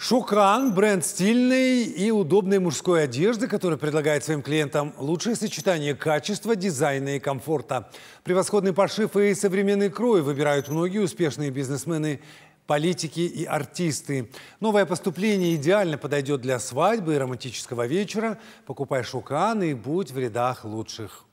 Шукан – бренд стильной и удобной мужской одежды, который предлагает своим клиентам лучшее сочетание качества, дизайна и комфорта. Превосходный пошив и современный крой выбирают многие успешные бизнесмены политики и артисты. Новое поступление идеально подойдет для свадьбы и романтического вечера. Покупай шукан и будь в рядах лучших.